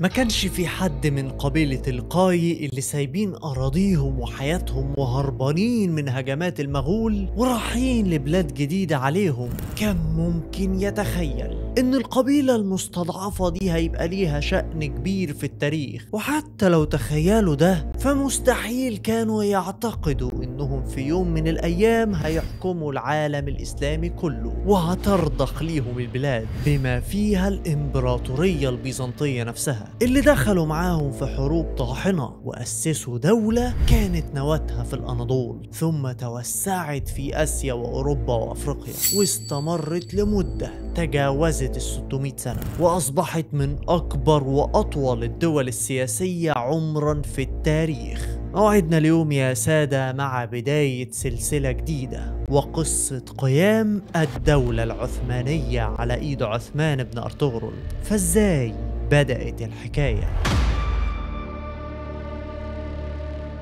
ما كانش في حد من قبيلة القاي اللي سايبين أراضيهم وحياتهم وهربانين من هجمات المغول ورايحين لبلاد جديدة عليهم كان ممكن يتخيل ان القبيلة المستضعفة دي هيبقى ليها شأن كبير في التاريخ وحتى لو تخيلوا ده فمستحيل كانوا يعتقدوا انهم في يوم من الايام هيحكموا العالم الاسلامي كله وهترضخ ليهم البلاد بما فيها الامبراطورية البيزنطية نفسها اللي دخلوا معاهم في حروب طاحنة واسسوا دولة كانت نواتها في الاناضول ثم توسعت في اسيا واوروبا وافريقيا واستمرت لمدة تجاوزت تجاوزت ال 600 سنة وأصبحت من أكبر وأطول الدول السياسية عمرا في التاريخ موعدنا اليوم يا سادة مع بداية سلسلة جديدة وقصة قيام الدولة العثمانية على إيد عثمان بن أرطغرل فازاي بدأت الحكاية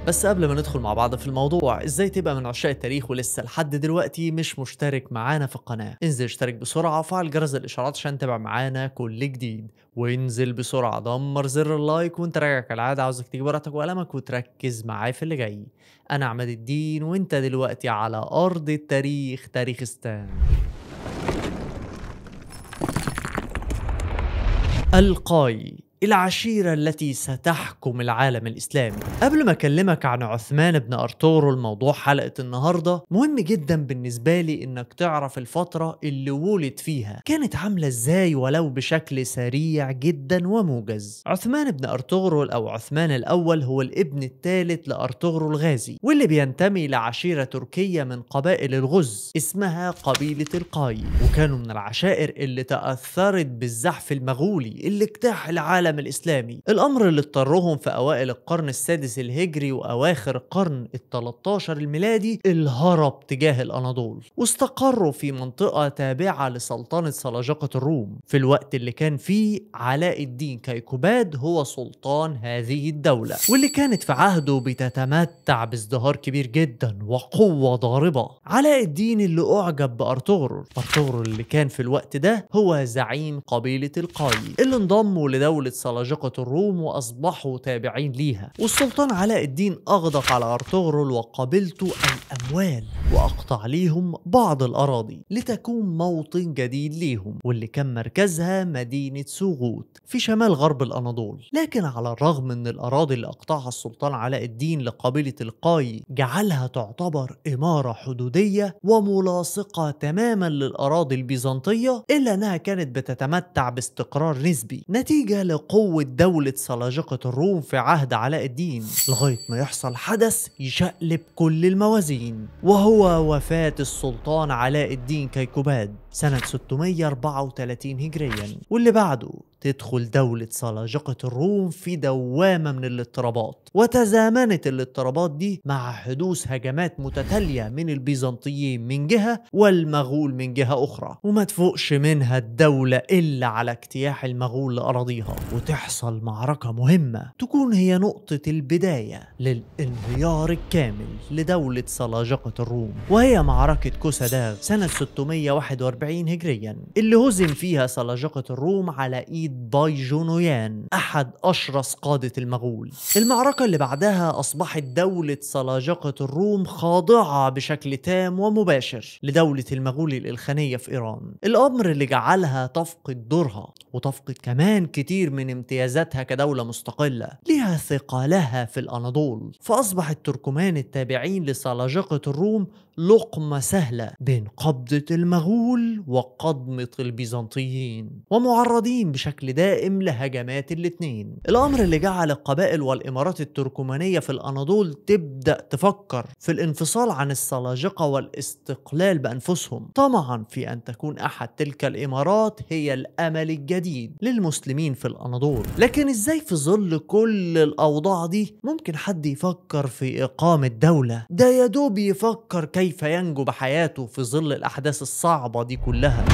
بس قبل ما ندخل مع بعض في الموضوع ازاي تبقى من عشاق التاريخ ولسه لحد دلوقتي مش مشترك معانا في القناه انزل اشترك بسرعه وفعل جرس الاشعارات عشان تتابع معانا كل جديد وانزل بسرعه دمر زر اللايك وانت راجع كالعاده عاوزك تجيب ورقتك وقلمك وتركز معايا في اللي جاي انا عماد الدين وانت دلوقتي على ارض التاريخ تاريخستان القاي العشيرة التي ستحكم العالم الإسلامي قبل ما أكلمك عن عثمان بن أرطغرل موضوع حلقة النهاردة مهم جدا بالنسبة لي إنك تعرف الفترة اللي ولد فيها كانت عاملة إزاي ولو بشكل سريع جدا وموجز عثمان بن أرطغرل أو عثمان الأول هو الابن الثالث لأرطغرل غازي واللي بينتمي لعشيرة تركية من قبائل الغز اسمها قبيلة القاي وكانوا من العشائر اللي تأثرت بالزحف المغولي اللي اجتاح العالم العالم الإسلامي الأمر اللي اضطرهم في أوائل القرن السادس الهجري وأواخر القرن ال13 الميلادي الهرب تجاه الأناضول واستقروا في منطقة تابعة لسلطنة سلاجقة الروم في الوقت اللي كان فيه علاء الدين كيكوباد هو سلطان هذه الدولة واللي كانت في عهده بتتمتع بازدهار كبير جدا وقوة ضاربة علاء الدين اللي أعجب بأرطغرل أرطغرل اللي كان في الوقت ده هو زعيم قبيلة القاي اللي انضموا لدولة سلاجقة الروم وأصبحوا تابعين ليها والسلطان علاء الدين أغدق على أرطغرل وقبلت الأموال وأقطع ليهم بعض الأراضي لتكون موطن جديد ليهم واللي كان مركزها مدينة سوغوت في شمال غرب الأناضول لكن على الرغم من الأراضي اللي أقطعها السلطان علاء الدين لقبيلة القاي جعلها تعتبر إمارة حدودية وملاصقة تماما للأراضي البيزنطية إلا أنها كانت بتتمتع باستقرار نسبي نتيجة لق قوة دولة سلاجقة الروم في عهد علاء الدين لغاية ما يحصل حدث يشقلب كل الموازين وهو وفاة السلطان علاء الدين كيكوباد سنة 634 هجريا واللي بعده تدخل دولة سلاجقة الروم في دوامة من الاضطرابات وتزامنت الاضطرابات دي مع حدوث هجمات متتالية من البيزنطيين من جهة والمغول من جهة أخرى وما تفوقش منها الدولة إلا على اجتياح المغول لأراضيها وتحصل معركة مهمة تكون هي نقطة البداية للانهيار الكامل لدولة سلاجقة الروم وهي معركة كوساداغ سنة 641 140 هجريا اللي هزم فيها سلاجقة الروم على ايد بايجونويان احد اشرس قادة المغول المعركة اللي بعدها اصبحت دولة سلاجقة الروم خاضعة بشكل تام ومباشر لدولة المغول الالخانية في ايران الامر اللي جعلها تفقد دورها وتفقد كمان كتير من امتيازاتها كدولة مستقلة ليها ثقالها في الاناضول فاصبح التركمان التابعين لسلاجقة الروم لقمة سهلة بين قبضة المغول وقضمة البيزنطيين ومعرضين بشكل دائم لهجمات الاتنين الأمر اللي جعل القبائل والإمارات التركمانية في الأناضول تبدأ تفكر في الانفصال عن السلاجقة والاستقلال بأنفسهم طمعا في أن تكون أحد تلك الإمارات هي الأمل الجديد للمسلمين في الأناضول لكن إزاي في ظل كل الأوضاع دي ممكن حد يفكر في إقامة دولة ده يا دوب يفكر كيف كيف ينجو بحياته في ظل الأحداث الصعبة دي كلها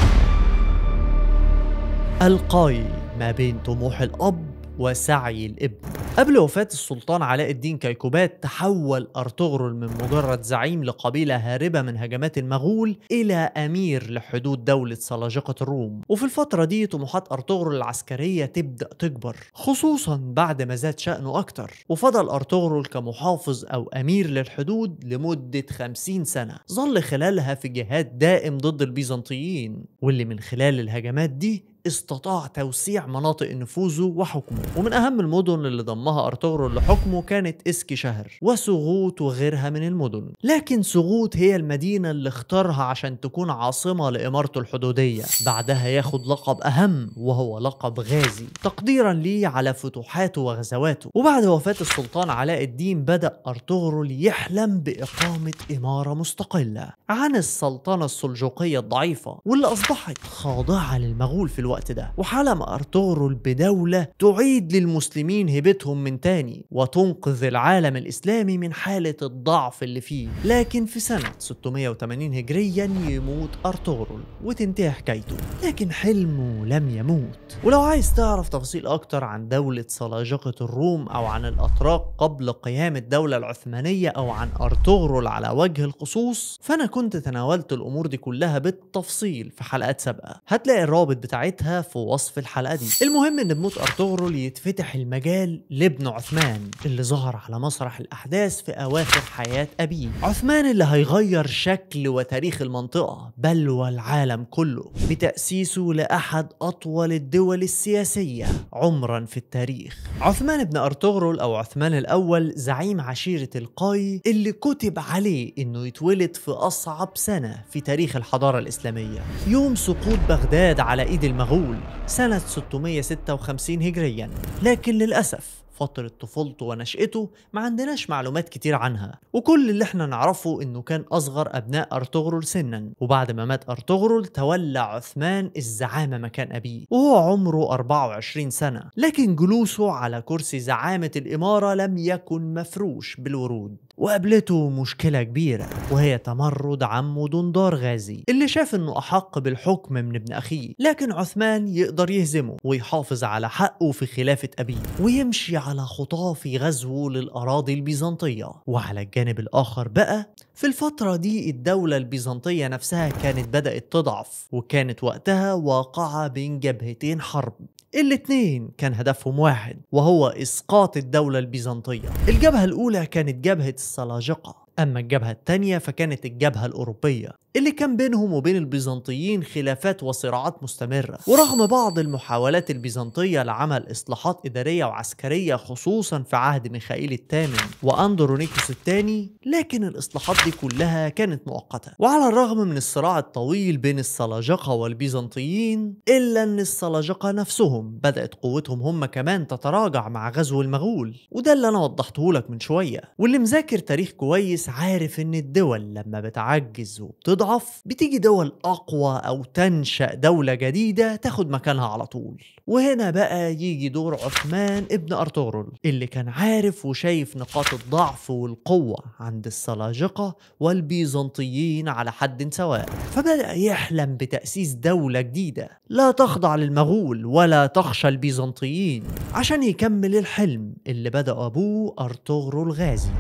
القاي ما بين طموح الأب وسعي الإبن قبل وفاة السلطان علاء الدين كيكوبات تحول أرطغرل من مجرد زعيم لقبيلة هاربة من هجمات المغول إلى أمير لحدود دولة سلاجقة الروم وفي الفترة دي طموحات أرطغرل العسكرية تبدأ تكبر خصوصا بعد ما زاد شأنه أكتر وفضل أرطغرل كمحافظ أو أمير للحدود لمدة 50 سنة ظل خلالها في جهاد دائم ضد البيزنطيين واللي من خلال الهجمات دي استطاع توسيع مناطق نفوذه وحكمه ومن أهم المدن اللي ضمها أرطغرل لحكمه كانت إسكي شهر وسغوت وغيرها من المدن لكن سغوت هي المدينة اللي اختارها عشان تكون عاصمة لإمارته الحدودية بعدها ياخد لقب أهم وهو لقب غازي تقديرا ليه على فتوحاته وغزواته وبعد وفاة السلطان علاء الدين بدأ أرطغرل يحلم بإقامة إمارة مستقلة عن السلطنة السلجوقية الضعيفة واللي أصبحت خاضعة للمغول في الوقت الوقت ده وحالما أرطغرل بدولة تعيد للمسلمين هبتهم من تاني وتنقذ العالم الإسلامي من حالة الضعف اللي فيه لكن في سنة 680 هجريا يموت أرطغرل وتنتهي حكايته لكن حلمه لم يموت ولو عايز تعرف تفاصيل أكتر عن دولة سلاجقة الروم أو عن الأتراك قبل قيام الدولة العثمانية أو عن أرطغرل على وجه الخصوص فأنا كنت تناولت الأمور دي كلها بالتفصيل في حلقات سابقة هتلاقي الرابط بتاعتها في وصف الحلقة دي المهم إن بموت أرطغرل يتفتح المجال لابن عثمان اللي ظهر على مسرح الأحداث في أواخر حياة أبيه عثمان اللي هيغير شكل وتاريخ المنطقة بل والعالم كله بتأسيسه لأحد أطول الدول الدول السياسية عمرا في التاريخ عثمان بن أرطغرل أو عثمان الأول زعيم عشيرة القاي اللي كتب عليه أنه يتولد في أصعب سنة في تاريخ الحضارة الإسلامية يوم سقوط بغداد على إيد المغول سنة 656 هجريا لكن للأسف فترة طفولته ونشأته ما عندناش معلومات كتير عنها وكل اللي احنا نعرفه انه كان اصغر ابناء ارطغرل سنا وبعد ما مات ارطغرل تولى عثمان الزعامة مكان ابيه وهو عمره 24 سنة لكن جلوسه على كرسي زعامة الامارة لم يكن مفروش بالورود وقابلته مشكلة كبيرة وهي تمرد عمه دندار غازي اللي شاف انه احق بالحكم من ابن اخيه لكن عثمان يقدر يهزمه ويحافظ على حقه في خلافة ابيه ويمشي على خطاه في غزوه للاراضي البيزنطية وعلى الجانب الاخر بقى في الفترة دي الدولة البيزنطية نفسها كانت بدأت تضعف وكانت وقتها واقعة بين جبهتين حرب الاثنين كان هدفهم واحد وهو إسقاط الدولة البيزنطية الجبهة الأولى كانت جبهة السلاجقة أما الجبهة الثانية فكانت الجبهة الأوروبية اللي كان بينهم وبين البيزنطيين خلافات وصراعات مستمرة ورغم بعض المحاولات البيزنطية لعمل إصلاحات إدارية وعسكرية خصوصا في عهد ميخائيل الثامن وأندرونيكوس الثاني لكن الإصلاحات دي كلها كانت مؤقتة وعلى الرغم من الصراع الطويل بين السلاجقة والبيزنطيين إلا أن السلاجقة نفسهم بدأت قوتهم هم كمان تتراجع مع غزو المغول وده اللي أنا وضحته لك من شوية واللي مذاكر تاريخ كويس الرئيس عارف ان الدول لما بتعجز وبتضعف بتيجي دول اقوى او تنشا دوله جديده تاخد مكانها على طول وهنا بقى يجي دور عثمان ابن ارطغرل اللي كان عارف وشايف نقاط الضعف والقوه عند السلاجقه والبيزنطيين على حد سواء فبدا يحلم بتاسيس دوله جديده لا تخضع للمغول ولا تخشى البيزنطيين عشان يكمل الحلم اللي بدا ابوه ارطغرل غازي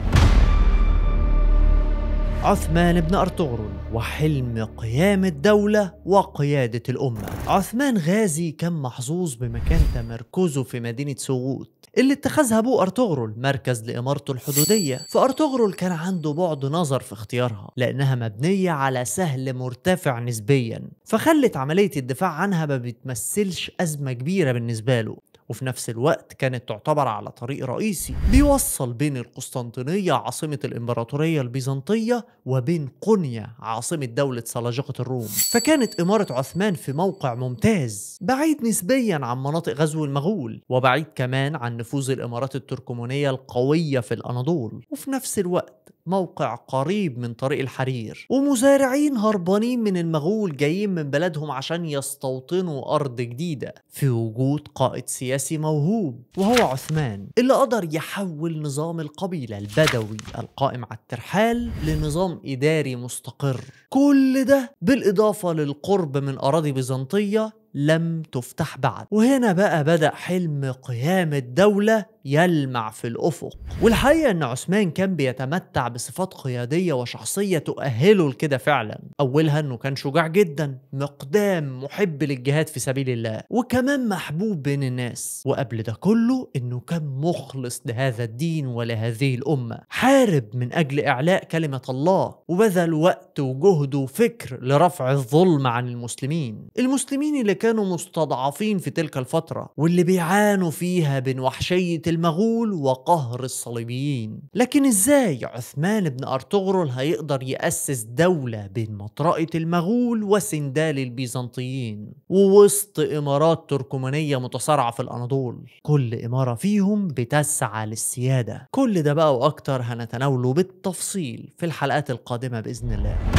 عثمان بن أرطغرل وحلم قيام الدولة وقيادة الأمة عثمان غازي كان محظوظ بمكان تمركزه في مدينة سوغوت اللي اتخذها ابوه ارطغرل مركز لامارته الحدوديه فارطغرل كان عنده بعد نظر في اختيارها لانها مبنيه على سهل مرتفع نسبيا فخلت عمليه الدفاع عنها ما بتمثلش ازمه كبيره بالنسبه له وفي نفس الوقت كانت تعتبر على طريق رئيسي بيوصل بين القسطنطينية عاصمة الإمبراطورية البيزنطية وبين قنيا عاصمة دولة سلاجقة الروم فكانت إمارة عثمان في موقع ممتاز بعيد نسبيا عن مناطق غزو المغول وبعيد كمان عن نفوذ الإمارات التركمانية القوية في الأناضول وفي نفس الوقت موقع قريب من طريق الحرير ومزارعين هربانين من المغول جايين من بلدهم عشان يستوطنوا أرض جديدة في وجود قائد سياسي سياسي موهوب وهو عثمان اللي قدر يحول نظام القبيلة البدوي القائم على الترحال لنظام إداري مستقر كل ده بالإضافة للقرب من أراضي بيزنطية لم تفتح بعد وهنا بقى بدأ حلم قيام الدولة يلمع في الأفق والحقيقة أن عثمان كان بيتمتع بصفات قيادية وشخصية تؤهله لكده فعلا أولها أنه كان شجاع جدا مقدام محب للجهاد في سبيل الله وكمان محبوب بين الناس وقبل ده كله أنه كان مخلص لهذا الدين ولهذه الأمة حارب من أجل إعلاء كلمة الله وبذل وقت وجهد وفكر لرفع الظلم عن المسلمين المسلمين اللي كانوا مستضعفين في تلك الفترة واللي بيعانوا فيها بين وحشية المغول وقهر الصليبيين لكن ازاي عثمان بن أرطغرل هيقدر يأسس دولة بين مطرقة المغول وسندال البيزنطيين ووسط إمارات تركمانية متصارعة في الأناضول كل إمارة فيهم بتسعى للسيادة كل ده بقى وأكتر هنتناوله بالتفصيل في الحلقات القادمة بإذن الله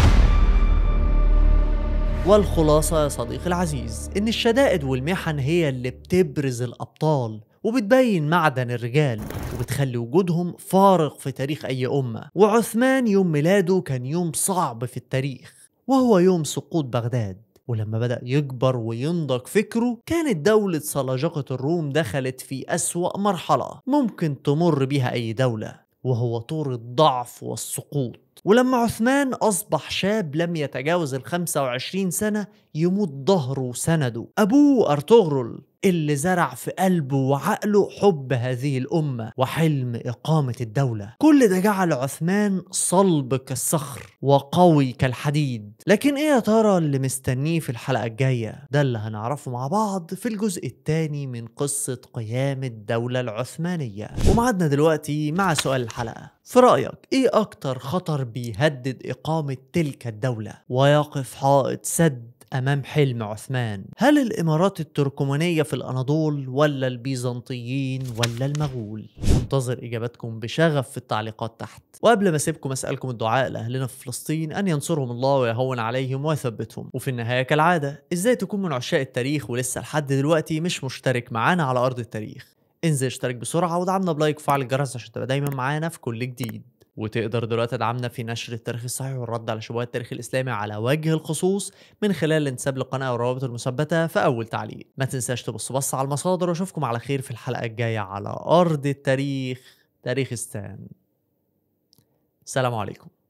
والخلاصة يا صديقي العزيز إن الشدائد والمحن هي اللي بتبرز الأبطال وبتبين معدن الرجال وبتخلي وجودهم فارق في تاريخ أي أمة وعثمان يوم ميلاده كان يوم صعب في التاريخ وهو يوم سقوط بغداد ولما بدأ يكبر وينضج فكره كانت دولة سلاجقة الروم دخلت في أسوأ مرحلة ممكن تمر بها أي دولة وهو طور الضعف والسقوط ولما عثمان أصبح شاب لم يتجاوز ال 25 سنة يموت ظهره وسنده أبوه أرطغرل اللي زرع في قلبه وعقله حب هذه الأمة وحلم إقامة الدولة كل ده جعل عثمان صلب كالصخر وقوي كالحديد لكن إيه يا ترى اللي مستنيه في الحلقة الجاية ده اللي هنعرفه مع بعض في الجزء الثاني من قصة قيام الدولة العثمانية ومعدنا دلوقتي مع سؤال الحلقة في رأيك إيه أكتر خطر الغربي يهدد إقامة تلك الدولة ويقف حائط سد أمام حلم عثمان هل الإمارات التركمانية في الأناضول ولا البيزنطيين ولا المغول؟ منتظر إجاباتكم بشغف في التعليقات تحت وقبل ما أسيبكم أسألكم الدعاء لأهلنا في فلسطين أن ينصرهم الله ويهون عليهم ويثبتهم وفي النهاية كالعادة إزاي تكون من عشاق التاريخ ولسه لحد دلوقتي مش مشترك معانا على أرض التاريخ انزل اشترك بسرعة ودعمنا بلايك وفعل الجرس عشان تبقى دايما معانا في كل جديد وتقدر دلوقتي تدعمنا في نشر التاريخ الصحيح والرد على شبهات التاريخ الإسلامي على وجه الخصوص من خلال الانتساب للقناة والروابط المثبتة في أول تعليق ما تنساش تبص بص على المصادر وأشوفكم على خير في الحلقة الجاية على أرض التاريخ تاريخستان سلام عليكم